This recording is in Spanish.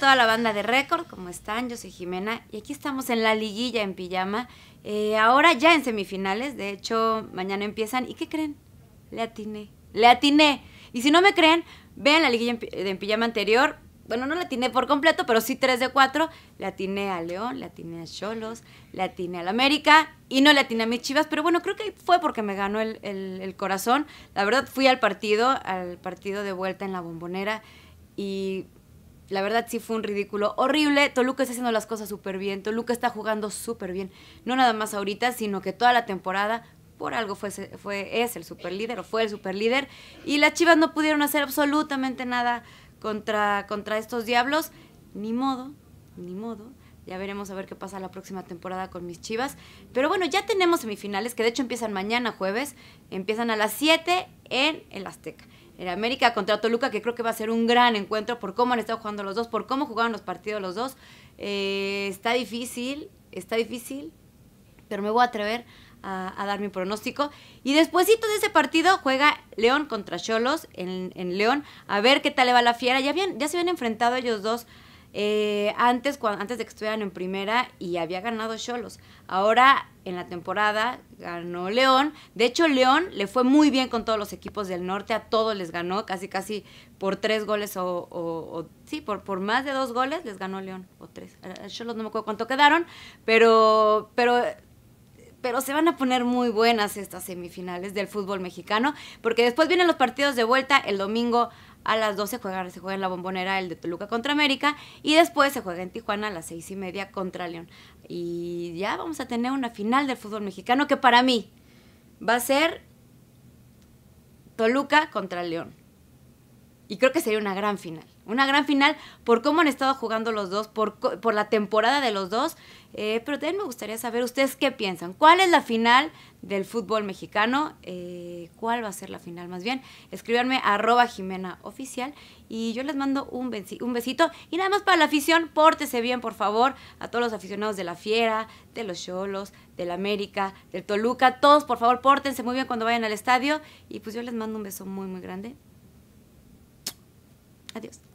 toda la banda de Récord, ¿cómo están? Yo soy Jimena y aquí estamos en la liguilla en pijama. Eh, ahora ya en semifinales, de hecho, mañana empiezan. ¿Y qué creen? Le atiné. Le atiné. Y si no me creen, vean la liguilla en, pijama anterior. Bueno, no la atiné por completo, pero sí 3 de 4. le atiné a León, le atiné a Cholos, le atiné al América y no le atiné a mis chivas. Pero bueno, creo que fue porque me ganó el corazón. La verdad, fui al partido, al partido de vuelta en la bombonera y la verdad sí fue un ridículo horrible. Toluca está haciendo las cosas súper bien. Toluca está jugando súper bien. No nada más ahorita, sino que toda la temporada por algo fue, fue, es el líder, o fue el super líder, Y las Chivas no pudieron hacer absolutamente nada contra, contra estos diablos. Ni modo, ni modo. Ya veremos a ver qué pasa la próxima temporada con mis Chivas. Pero bueno, ya tenemos semifinales que de hecho empiezan mañana jueves. Empiezan a las 7 en el Azteca en América contra Toluca, que creo que va a ser un gran encuentro por cómo han estado jugando los dos, por cómo jugaron los partidos los dos. Eh, está difícil, está difícil, pero me voy a atrever a, dar mi pronóstico. Y después de ese partido juega León contra Cholos en, León. A ver qué tal le va la fiera. Ya, ya se habían enfrentado ellos dos eh, antes, antes de que estuvieran en primera y había ganado Cholos. Ahora en la temporada ganó León. De hecho, León le fue muy bien con todos los equipos del norte. A todos les ganó, casi casi por tres goles o, sí, por, por más de dos goles les ganó León o tres. Cholos no me acuerdo cuánto quedaron, pero, pero pero se van a poner muy buenas estas semifinales del fútbol mexicano, porque después vienen los partidos de vuelta el domingo a las 12 se juega en la bombonera el de Toluca contra América y después se juega en Tijuana a las 6 y media contra León. Y ya vamos a tener una final del fútbol mexicano que para mí va a ser Toluca contra León. Y creo que sería una gran final. Una gran final por cómo han estado jugando los dos, por, por la temporada de los dos. Eh, pero también me gustaría saber ustedes qué piensan. ¿Cuál es la final del fútbol mexicano? Eh, ¿Cuál va a ser la final más bien? Escríbanme arroba Jimena Oficial y yo les mando un, un besito. Y nada más para la afición, pórtese bien, por favor, a todos los aficionados de la Fiera, de los Cholos, del América, del Toluca. Todos, por favor, pórtense muy bien cuando vayan al estadio. Y pues yo les mando un beso muy, muy grande. Adiós.